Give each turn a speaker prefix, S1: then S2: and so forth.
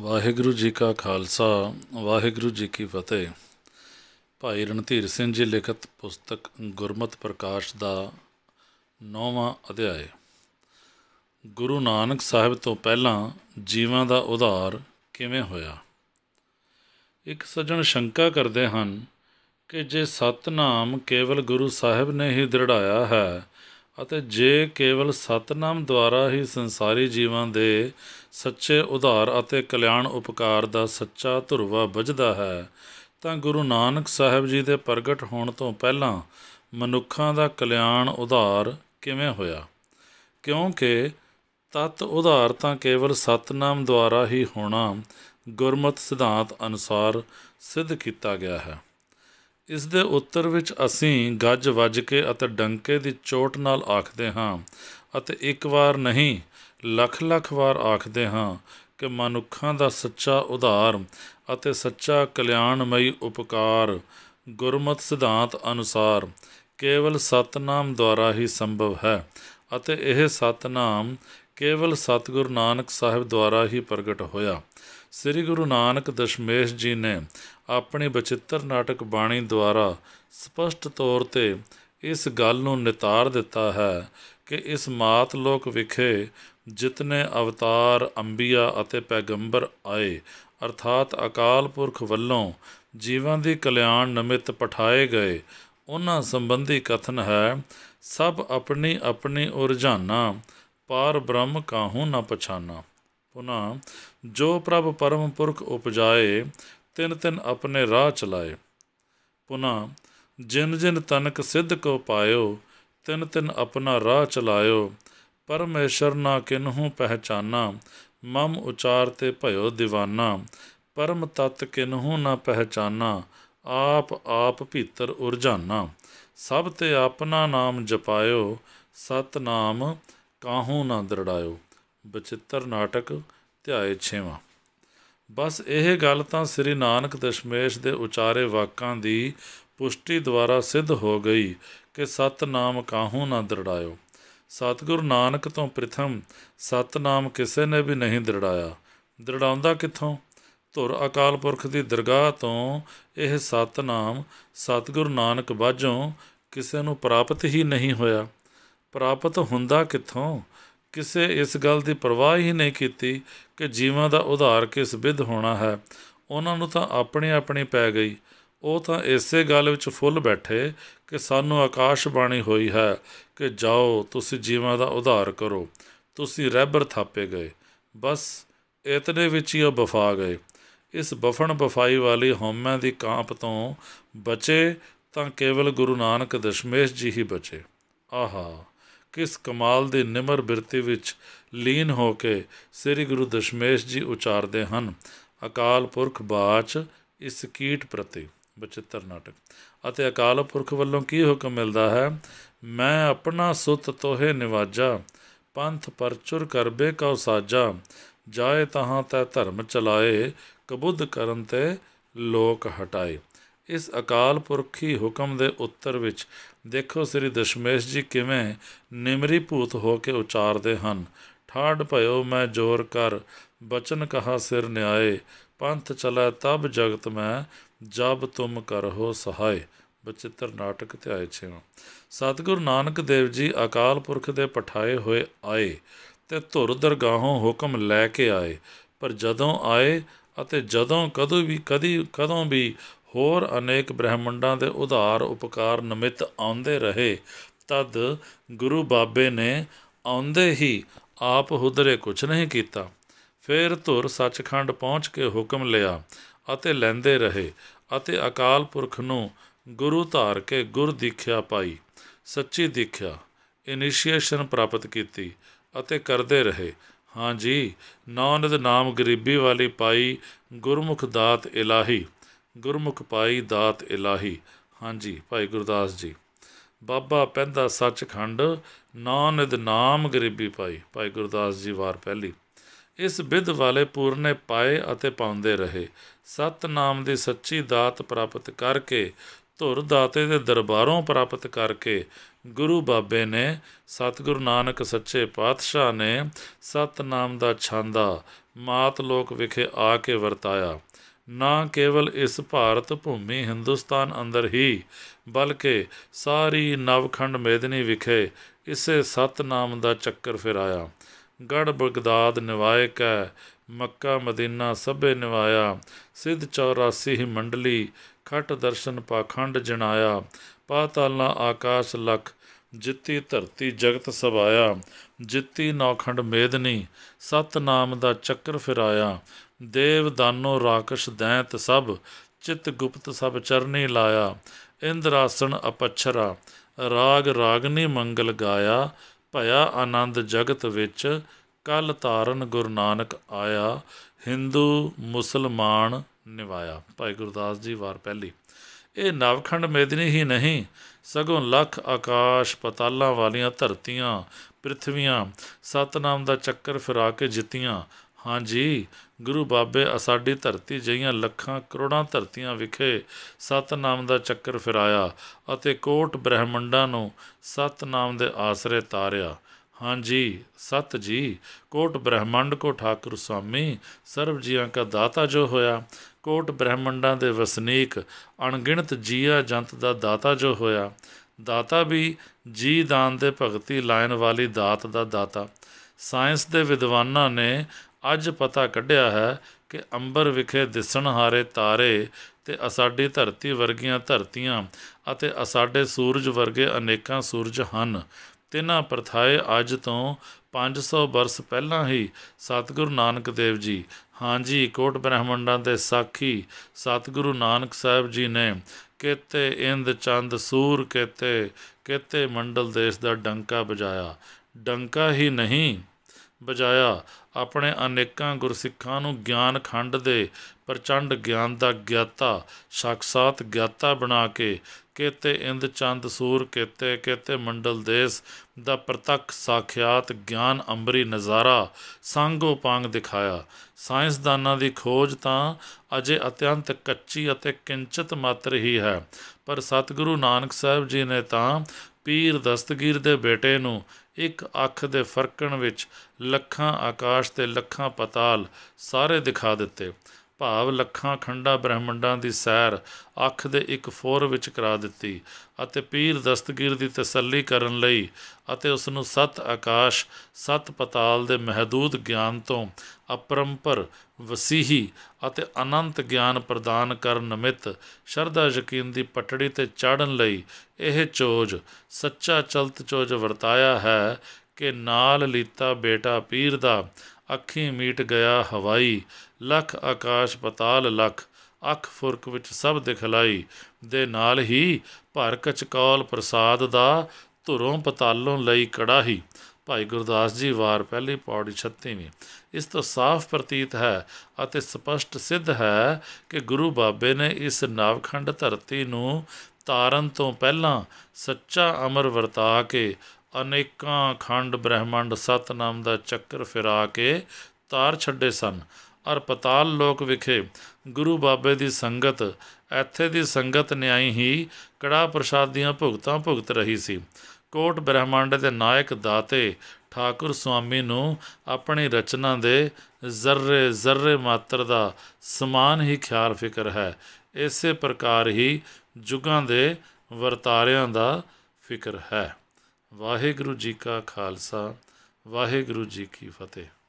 S1: ਵਾਹਿਗੁਰੂ ਜੀ ਕਾ ਖਾਲਸਾ ਵਾਹਿਗੁਰੂ ਜੀ ਕੀ ਫਤਿਹ ਭਾਈ ਰਣਧੀਰ ਸਿੰਘ ਜੀ ਲਿਖਤ ਪੁਸਤਕ ਗੁਰਮਤ ਪ੍ਰਕਾਸ਼ ਦਾ 9ਵਾਂ ਅਧਿਆਇ ਗੁਰੂ ਨਾਨਕ ਸਾਹਿਬ ਤੋਂ ਪਹਿਲਾਂ ਜੀਵਾਂ ਦਾ ਉਧਾਰ ਕਿਵੇਂ ਹੋਇਆ ਇੱਕ ਸੱਜਣ ਸ਼ੰਕਾ ਕਰਦੇ ਹਨ ਕਿ ਜੇ ਸਤਨਾਮ ਕੇਵਲ ਗੁਰੂ ਸਾਹਿਬ ਨੇ ਹੀ ਦ੍ਰਿੜਾਇਆ ਹੈ ਅਤੇ ਜੇ ਕੇਵਲ ਸਤਨਾਮ ਦੁਆਰਾ ਹੀ ਸੰਸਾਰੀ ਜੀਵਾਂ ਦੇ ਸੱਚੇ ਉਧਾਰ ਅਤੇ ਕਲਿਆਣ ਉਪਕਾਰ ਦਾ ਸੱਚਾ ਧੁਰਵਾ ਵੱਜਦਾ ਹੈ ਤਾਂ ਗੁਰੂ ਨਾਨਕ ਸਾਹਿਬ ਜੀ ਦੇ ਪ੍ਰਗਟ ਹੋਣ ਤੋਂ ਪਹਿਲਾਂ ਮਨੁੱਖਾਂ ਦਾ ਕਲਿਆਣ ਉਧਾਰ ਕਿਵੇਂ ਹੋਇਆ ਕਿਉਂਕਿ ਤਤ ਉਧਾਰ ਤਾਂ ਕੇਵਲ ਸਤਨਾਮ ਦੁਆਰਾ ਹੀ ਹੋਣਾ ਗੁਰਮਤ ਸਿਧਾਂਤ ਅਨੁਸਾਰ ਸਿੱਧ ਕੀਤਾ ਗਿਆ ਹੈ ਇਸ ਦੇ ਉੱਤਰ ਵਿੱਚ ਅਸੀਂ ਗੱਜ ਵੱਜ ਕੇ ਅਤੇ ਡੰਕੇ ਦੀ ਚੋਟ ਨਾਲ ਆਖਦੇ ਹਾਂ ਅਤੇ ਇੱਕ ਵਾਰ ਨਹੀਂ ਲੱਖ ਲੱਖ ਵਾਰ ਆਖਦੇ ਹਾਂ ਕਿ ਮਨੁੱਖਾਂ ਦਾ ਸੱਚਾ ਉਧਾਰ ਅਤੇ ਸੱਚਾ ਕਲਿਆਣਮਈ ਉਪਕਾਰ ਗੁਰਮਤਿ ਸਿਧਾਂਤ ਅਨੁਸਾਰ ਕੇਵਲ ਸਤਨਾਮ ਦੁਆਰਾ ਹੀ ਸੰਭਵ ਹੈ ਅਤੇ ਇਹ ਸਤਨਾਮ ਕੇਵਲ ਸਤਗੁਰ ਨਾਨਕ ਸਾਹਿਬ ਦੁਆਰਾ ਹੀ ਪ੍ਰਗਟ ਹੋਇਆ ਸ੍ਰੀ ਗੁਰੂ ਨਾਨਕ ਦਸ਼ਮੇਸ਼ ਜੀ ਨੇ ਆਪਣੇ ਬਚਿੱਤਰ ਨਾਟਕ ਬਾਣੀ ਦੁਆਰਾ ਸਪਸ਼ਟ ਤੌਰ ਤੇ ਇਸ ਗੱਲ ਨੂੰ ਨਿਤਾਰ ਦਿੱਤਾ ਹੈ ਕਿ ਇਸ ਮਾਤ ਲੋਕ ਵਿਖੇ ਜਿਤਨੇ ਅਵਤਾਰ ਅੰਬੀਆ ਅਤੇ ਪੈਗੰਬਰ ਆਏ ਅਰਥਾਤ ਅਕਾਲ ਪੁਰਖ ਵੱਲੋਂ ਜੀਵਾਂ ਦੀ ਕਲਿਆਣ ਨਿਮਿਤ ਪਠਾਏ ਗਏ ਉਹਨਾਂ ਸੰਬੰਧੀ ਕਥਨ ਹੈ ਸਭ ਆਪਣੀ ਆਪਣੀ ਉਰਜਾਨਾ ਪਾਰ ਬ੍ਰਹਮ ਕਾਹੂ ਨਾ ਪਛਾਨਾ ਪੁਨਾ ਜੋ ਪ੍ਰਭ ਪਰਮ ਪੁਰਖ ਉਪਜਾਏ ਤਿੰਨ ਤਿੰਨ ਆਪਣੇ ਰਾਹ ਚਲਾਏ ਪੁਨਾ ਜਿਨ ਜਿਨ ਤਨਕ ਸਿੱਧ ਕੋ ਪਾਇਓ ਤਿਨ ਤਿਨ ਆਪਣਾ ਰਾਹ ਚਲਾਇਓ ਪਰਮੇਸ਼ਰ ਨਾ ਕਿਨਹੂ ਪਹਿਚਾਨਾ ਮਮ ਉਚਾਰ ਤੇ ਭਇਓ دیਵਾਨਾ ਪਰਮ ਤਤ ਕਿਨਹੂ ਨਾ ਪਹਿਚਾਨਾ ਆਪ ਆਪ ਭੀਤਰ ਉਰਜਾਨਾ ਸਭ ਤੇ ਆਪਣਾ ਨਾਮ ਜਪਾਇਓ ਸਤ ਨਾਮ ਕਾਹੂ ਨਾ ਦਰੜਾਇਓ ਬਚਿੱਤਰ ਨਾਟਕ ਧਿਆਏ 6 ਬਸ ਇਹ ਗੱਲ ਤਾਂ ਸ੍ਰੀ ਨਾਨਕ ਦਸ਼ਮੇਸ਼ ਦੇ ਉਚਾਰੇ ਵਾਕਾਂ ਦੀ ਪੁਸ਼ਟੀ ਦੁਆਰਾ ਸਿੱਧ ਹੋ ਗਈ ਕਿ ਸਤਨਾਮ ਕਾਹੂ ਨਾ ਦਰੜਾਇਓ ਸਤਗੁਰ ਨਾਨਕ ਤੋਂ ਪ੍ਰਥਮ ਸਤਨਾਮ ਕਿਸੇ ਨੇ ਵੀ ਨਹੀਂ ਦਰੜਾਇਆ ਦਰੜਾਉਂਦਾ ਕਿੱਥੋਂ ਧੁਰ ਅਕਾਲ ਪੁਰਖ ਦੀ ਦਰਗਾਹ ਤੋਂ ਇਹ ਸਤਨਾਮ ਸਤਗੁਰ ਨਾਨਕ ਬਾਝੋਂ ਕਿਸੇ ਨੂੰ ਪ੍ਰਾਪਤ ਹੀ ਨਹੀਂ ਹੋਇਆ ਪ੍ਰਾਪਤ ਹੁੰਦਾ ਕਿੱਥੋਂ ਕਿਸੇ ਇਸ ਗੱਲ ਦੀ ਪਰਵਾਹ ਹੀ ਨਹੀਂ ਕੀਤੀ ਕਿ ਜੀਵਾਂ ਦਾ ਉਧਾਰ ਕਿਸ ਵਿਧ ਹੋਣਾ ਹੈ ਉਹਨਾਂ ਨੂੰ ਤਾਂ ਆਪਣੇ ਆਪਣੇ ਪੈ ਗਈ ਉਹ ਤਾਂ ਇਸੇ ਗੱਲ ਵਿੱਚ ਫੁੱਲ ਬੈਠੇ ਕਿ ਸਾਨੂੰ ਆਕਾਸ਼ ਬਾਣੀ ਹੋਈ ਹੈ ਕਿ ਜਾਓ ਤੁਸੀਂ ਜੀਵਾਂ ਦਾ ਉਧਾਰ ਕਰੋ ਤੁਸੀਂ ਰਹਿਬਰ ਥਾਪੇ ਗਏ ਬਸ ਇਤਨੇ ਵਿੱਚ ਹੀ ਉਹ ਵਫਾ ਗਏ ਇਸ ਬਫਣ ਬਫਾਈ ਵਾਲੀ ਹਉਮੈ ਦੀ ਕਾਂਪ ਤੋਂ ਬਚੇ ਤਾਂ ਕੇਵਲ ਗੁਰੂ ਨਾਨਕ ਦਸ਼ਮੇਸ਼ ਜੀ ਹੀ ਬਚੇ ਆਹਾ ਕਿਸ ਕਮਾਲ ਦੇ ਨਿਮਰ ਬਿਰਤੀ ਵਿੱਚ ਲੀਨ ਹੋ ਕੇ ਸ੍ਰੀ ਗੁਰੂ ਦਸ਼ਮੇਸ਼ ਜੀ ਉਚਾਰਦੇ ਹਨ ਅਕਾਲ ਪੁਰਖ ਬਾਚ ਇਸ ਕੀਟ ਪ੍ਰਤੀ ਬਚਿੱਤਰ ਨਾਟਕ ਅਤੇ ਅਕਾਲ ਪੁਰਖ ਵੱਲੋਂ ਕੀ ਹੁਕਮ ਮਿਲਦਾ ਹੈ ਮੈਂ ਆਪਣਾ ਸੁਤ ਤੋਹੇ ਨਿਵਾਜਾ ਪੰਥ ਪਰਚੁਰ ਕਰਬੇ ਕਉ ਸਾਜਾ ਜਾਏ ਤਹਾਂ ਤੈ ਧਰਮ ਚਲਾਏ ਕਬੁੱਧ ਕਰਨ ਤੇ ਲੋਕ ਹਟਾਏ ਇਸ ਅਕਾਲ ਪੁਰਖੀ ਹੁਕਮ ਦੇ ਉੱਤਰ ਵਿੱਚ ਦੇਖੋ ਸ੍ਰੀ ਦਸ਼ਮੇਸ਼ ਜੀ ਕਿਵੇਂ ਨਿਮਰੀ ਭੂਤ ਹੋ ਕੇ ਉਚਾਰਦੇ ਹਨ ਠਾੜ ਭਇਓ ਮੈਂ ਜੋਰ ਕਰ ਬਚਨ ਕਹਾ ਸਿਰ ਨਿਆਏ ਪੰਥ ਚਲਾ ਤਬ ਜਗਤ ਮੈਂ ਜਬ ਤੁਮ ਕਰਹੋ ਸਹਾਇ ਬਚਿੱਤਰ ਨਾਟਕ ਤੇ ਆਏ ਛੇ ਸਤਗੁਰ ਨਾਨਕ ਦੇਵ ਜੀ ਅਕਾਲ ਪੁਰਖ ਦੇ ਪਠਾਏ ਹੋਏ ਆਏ ਤੇ ਧੁਰ ਦਰਗਾਹੋਂ ਹੁਕਮ ਲੈ ਕੇ ਆਏ ਪਰ ਜਦੋਂ ਆਏ ਅਤੇ ਜਦੋਂ ਕਦੋਂ ਵੀ ਕਦੀ ਕਦੋਂ ਵੀ ਹੋਰ ਅਨੇਕ ਬ੍ਰਹਿਮੰਡਾਂ ਦੇ ਉਧਾਰ ਉਪਕਾਰ ਨਿਮਿਤ ਆਉਂਦੇ ਰਹੇ ਤਦ ਗੁਰੂ ਬਾਬੇ ਨੇ ਆਉਂਦੇ ਹੀ ਆਪ ਹੁਦਰੇ ਕੁਛ ਨਹੀਂ ਕੀਤਾ ਫਿਰ ਧੁਰ ਸੱਚਖੰਡ ਪਹੁੰਚ ਕੇ ਹੁਕਮ ਲਿਆ ਅਤੇ ਲੈਂਦੇ ਰਹੇ ਅਤੇ ਅਕਾਲ ਪੁਰਖ ਨੂੰ ਗੁਰੂ ਧਾਰ ਕੇ ਗੁਰ ਦੀਖਿਆ ਪਾਈ ਸੱਚੀ ਦੀਖਿਆ ਇਨੀਸ਼ੀਏਸ਼ਨ ਪ੍ਰਾਪਤ ਕੀਤੀ ਅਤੇ ਕਰਦੇ ਰਹੇ ਹਾਂਜੀ ਨਾਨਦ ਨਾਮ ਗਰੀਬੀ ਵਾਲੀ ਪਾਈ ਗੁਰਮੁਖ ਦਾਤ ਇਲਾਹੀ ਗੁਰਮੁਖ ਪਾਈ ਦਾਤ ਇਲਾਹੀ ਹਾਂਜੀ ਭਾਈ ਗੁਰਦਾਸ ਜੀ ਬਾਬਾ ਪੈਂਦਾ ਸੱਚਖੰਡ ਨਾਨਦ ਨਾਮ ਗਰੀਬੀ ਪਾਈ ਭਾਈ ਗੁਰਦਾਸ ਜੀ ਵਾਰ ਪਹਿਲੀ ਇਸ ਵਿਦ ਵਾਲੇ ਪੂਰਨੇ ਪਾਏ ਅਤੇ ਪਾਉਂਦੇ ਰਹੇ ਸਤਨਾਮ ਦੀ ਸੱਚੀ ਦਾਤ ਪ੍ਰਾਪਤ ਕਰਕੇ ਧੁਰ ਦਾਤੇ ਦੇ ਦਰਬਾਰੋਂ ਪ੍ਰਾਪਤ ਕਰਕੇ ਗੁਰੂ ਬਾਬੇ ਨੇ ਸਤਿਗੁਰੂ ਨਾਨਕ ਸੱਚੇ ਪਾਤਸ਼ਾਹ ਨੇ ਸਤਨਾਮ ਦਾ ਛਾਂਦਾ ਮਾਤ ਲੋਕ ਵਿਖੇ ਆ ਕੇ ਵਰਤਾਇਆ ਨਾ ਕੇਵਲ ਇਸ ਭਾਰਤ ਭੂਮੀ ਹਿੰਦੁਸਤਾਨ ਅੰਦਰ ਹੀ ਬਲਕਿ ਸਾਰੀ ਨਵਖੰਡ ਮੇਦਨੀ ਵਿਖੇ ਇਸੇ ਸਤਨਾਮ ਦਾ ਚੱਕਰ ਫਿਰਾਇਆ ਗੜ ਬਗਦਾਦ ਨਿਵਾਇਕ ਹੈ ਮੱਕਾ ਮਦੀਨਾ ਸਭੇ ਨਿਵਾਇਆ ਸਿੱਧ 84 ਹੀ ਮੰਡਲੀ ਖਟ ਦਰਸ਼ਨ ਪਾਖੰਡ ਜਣਾਇਆ ਪਾਤਾਲਾ ਆਕਾਸ਼ ਲਖ ਜਿੱਤੀ ਧਰਤੀ ਜਗਤ ਸਭਾਇਆ ਜਿੱਤੀ ਨੌਖੰਡ ਮੇਦਨੀ ਸਤ ਨਾਮ ਦਾ ਚੱਕਰ ਫਿਰਾਇਆ ਦੇਵ ਦਾਨੋ ਰਾਕਸ਼ ਦੈਂਤ ਸਭ ਚਿਤ ਗੁਪਤ ਸਭ ਚਰਨੀ ਲਾਇਆ ਇੰਦਰ ਆਸਣ ਅਪਛਰਾ ਰਾਗ ਰਾਗਨੀ ਮੰਗਲ ਗਾਇਆ ਭਇਆ ਆਨੰਦ ਜਗਤ ਵਿੱਚ ਕਲ ਤਾਰਨ ਗੁਰੂ ਨਾਨਕ ਆਇਆ Hindu ਮੁਸਲਮਾਨ ਨਿਵਾਇਆ ਭਾਈ ਗੁਰਦਾਸ ਜੀ ਵਾਰ ਪਹਿਲੀ ਇਹ ਨਵਖੰਡ ਮੇਦਨੀ ਹੀ ਨਹੀਂ ਸਗੋਂ ਲੱਖ ਆਕਾਸ਼ ਪਤਾਲਾਂ ਵਾਲੀਆਂ ਧਰਤੀਆਂ ਪ੍ਰਿਥਵੀਆਂ ਸਤਨਾਮ ਦਾ ਚੱਕਰ ਫਿਰਾ ਕੇ ਜਿੱਤੀਆਂ ਹਾਂਜੀ ਗੁਰੂ ਬਾਬੇ ਸਾਡੀ ਧਰਤੀ ਜਈਆਂ ਲੱਖਾਂ ਕਰੋੜਾਂ ਧਰਤੀਆਂ ਵਿਖੇ ਸਤਨਾਮ ਦਾ ਚੱਕਰ ਫਿਰਾਇਆ ਅਤੇ ਕੋਟ ਬ੍ਰਹਿਮੰਡਾਂ ਨੂੰ ਸਤਨਾਮ ਦੇ ਆਸਰੇ ਤਾਰਿਆ ਹਾਂਜੀ ਸਤ ਜੀ ਕੋਟ ਬ੍ਰਹਿਮੰਡ ਕੋ ਠਾਕੁਰ ਸਵਾਮੀ ਸਰਬ ਜੀਆਂ ਕਾ ਦਾਤਾ ਜੋ ਹੋਇਆ ਕੋਟ ਬ੍ਰਹਿਮੰਡਾਂ ਦੇ ਵਸਨੀਕ ਅਣਗਿਣਤ ਜੀਆ ਜੰਤ ਦਾ ਦਾਤਾ ਜੋ ਹੋਇਆ ਦਾਤਾ ਵੀ ਜੀ ਦਾਨ ਦੇ ਭਗਤੀ ਲਾਇਨ ਵਾਲੀ ਦਾਤ ਦਾ ਦਾਤਾ ਸਾਇੰਸ ਦੇ ਵਿਦਵਾਨਾਂ ਨੇ ਅੱਜ ਪਤਾ ਕੱਢਿਆ ਹੈ ਕਿ ਅੰਬਰ ਵਿਖੇ ਦਿਸਣ ਹਾਰੇ ਤਾਰੇ ਤੇ ਅਸਾਡੀ ਧਰਤੀ ਵਰਗੀਆਂ ਧਰਤੀਆਂ ਅਤੇ ਅਸਾਡੇ ਸੂਰਜ ਵਰਗੇ ਅਨੇਕਾਂ ਸੂਰਜ ਹਨ ਤਿੰਨਾਂ ਪਰਥਾਏ ਅੱਜ ਤੋਂ 500 ਬਰਸ ਪਹਿਲਾਂ ਹੀ ਸਤਿਗੁਰੂ ਨਾਨਕ ਦੇਵ ਜੀ ਹਾਂਜੀ ਕੋਟ ਬ੍ਰਹਮੰਡਾਂ ਦੇ ਸਾਖੀ ਸਤਿਗੁਰੂ ਨਾਨਕ ਸਾਹਿਬ ਜੀ ਨੇ ਕਿਤੇ ਇੰਦ ਚੰਦ ਸੂਰ ਕਿਤੇ ਕਿਤੇ ਮੰਡਲ ਦੇਸ਼ ਦਾ ਡੰਕਾ ਵਜਾਇਆ ਡੰਕਾ ਹੀ ਨਹੀਂ ਬਜਾਇਆ ਆਪਣੇ ਅਨੇਕਾਂ ਗੁਰਸਿੱਖਾਂ ਨੂੰ ਗਿਆਨ ਖੰਡ ਦੇ ਪ੍ਰਚੰਡ ਗਿਆਨ ਦਾ ਗਿਆਤਾ ਸ਼ਖਸਾਤ ਗਿਆਤਾ ਬਣਾ ਕੇ ਕੇਤੇ ਇੰਦ ਚੰਦ ਸੂਰ ਕੇਤੇ ਕੇਤੇ ਮੰਡਲ ਦੇਸ ਦਾ ਪ੍ਰਤੱਖ ਸਾਖਿਆਤ ਗਿਆਨ ਅੰਬਰੀ ਨਜ਼ਾਰਾ ਸੰਗੋ ਪਾੰਗ ਦਿਖਾਇਆ ਸਾਇੰਸਦਾਨਾਂ ਦੀ ਖੋਜ ਤਾਂ ਅਜੇ ਅਤਿਅੰਤ ਕੱਚੀ ਅਤੇ ਕਿੰਚਿਤ ਮਾਤਰ ਹੀ ਹੈ ਪਰ ਸਤਿਗੁਰੂ ਨਾਨਕ ਸਾਹਿਬ ਜੀ ਨੇ ਤਾਂ ਪੀਰ ਦਸਤਗੀਰ ਦੇ ਬੇਟੇ ਨੂੰ ਇੱਕ ਅੱਖ ਦੇ ਫਰਕਣ ਵਿੱਚ ਲੱਖਾਂ ਆਕਾਸ਼ ਤੇ ਲੱਖਾਂ ਪਤਾਲ ਸਾਰੇ ਦਿਖਾ ਦਿੱਤੇ ਭਾਵ ਲੱਖਾਂ ਖੰਡਾ ਬ੍ਰਹਿਮੰਡਾਂ ਦੀ ਸੈਰ ਅੱਖ ਦੇ ਇੱਕ ਫੋਰ ਵਿੱਚ ਕਰਾ ਦਿੱਤੀ ਅਤੇ ਪੀਰ ਦਸਤਗੀਰ ਦੀ ਤਸੱਲੀ ਕਰਨ ਲਈ ਅਤੇ ਉਸ ਨੂੰ ਸਤ ਆਕਾਸ਼ ਸਤ ਪਤਾਲ ਦੇ ਮਹਦੂਦ ਗਿਆਨ ਤੋਂ ਅਪਰੰਪਰ ਵਸੀਹੀ ਅਤੇ ਅਨੰਤ ਗਿਆਨ ਪ੍ਰਦਾਨ ਕਰਨ ਨਿਮਿਤ ਸ਼ਰਧਾ ਯਕੀਨ ਦੀ ਪਟੜੀ ਤੇ ਚੜਨ ਲਈ ਇਹ ਚੋਜ ਸੱਚਾ ਚਲਤ ਚੋਜ ਵਰਤਾਇਆ ਹੈ ਕਿ ਨਾਲ ਲੀਤਾ ਬੇਟਾ ਪੀਰ ਦਾ ਅੱਖੀ ਮੀਟ ਗਿਆ ਹਵਾਈ ਲਖ ਆਕਾਸ਼ ਪਤਾਲ ਲਖ ਅੱਖ ਫੁਰਕ ਵਿੱਚ ਸਭ ਦਿਖਲਾਈ ਦੇ ਨਾਲ ਹੀ ਭਰ ਕਚਕੌਲ ਪ੍ਰਸਾਦ ਦਾ ਧੁਰੋਂ ਪਤਾਲੋਂ ਲਈ ਕੜਾਹੀ ਭਾਈ ਗੁਰਦਾਸ ਜੀ ਵਾਰ ਪਹਿਲੀ ਪੌੜੀ 36ਵੀਂ ਇਸ ਤੋਂ ਸਾਫ਼ ਪ੍ਰਤੀਤ ਹੈ ਅਤੇ ਸਪਸ਼ਟ ਸਿੱਧ ਹੈ ਕਿ ਗੁਰੂ ਬਾਬੇ ਨੇ ਇਸ ਨਾਵਖੰਡ ਧਰਤੀ ਨੂੰ ਤਾਰਨ ਤੋਂ ਪਹਿਲਾਂ ਸੱਚਾ ਅਮਰ ਵਰਤਾ ਕੇ ਅਨੇਕਾਂ ਖੰਡ ਬ੍ਰਹਿਮੰਡ ਸਤਨਾਮ ਦਾ ਚੱਕਰ ਫਿਰਾ ਕੇ ਤਾਰ ਛੱਡੇ ਸਨ ਔਰ ਪਤਾਲ ਲੋਕ ਵਿਖੇ ਗੁਰੂ ਬਾਬੇ ਦੀ ਸੰਗਤ ਇੱਥੇ ਦੀ ਸੰਗਤ ਨਿਆਈ ਹੀ ਕੜਾ ਪ੍ਰਸਾਦ ਦੀਆਂ ਭੁਗਤਾਂ ਭੁਗਤ ਰਹੀ ਸੀ ਕੋਟ ਬ੍ਰਹਮੰਡ ਦੇ ਨਾਇਕ ਦਾਤੇ ਠਾਕੁਰ ਸੁਆਮੀ ਨੂੰ ਆਪਣੀ ਰਚਨਾ ਦੇ ਜ਼ਰਰੇ ਜ਼ਰਰੇ ਮਾਤਰ ਦਾ ਸਮਾਨ ਹੀ ਖਿਆਲ ਫਿਕਰ ਹੈ ਇਸੇ ਪ੍ਰਕਾਰ ਹੀ ਜੁਗਾਂ ਦੇ ਵਰਤਾਰਿਆਂ ਦਾ ਫਿਕਰ ਹੈ ਵਾਹਿਗੁਰੂ ਜੀ ਕਾ ਖਾਲਸਾ ਵਾਹਿਗੁਰੂ ਜੀ ਕੀ ਫਤਿਹ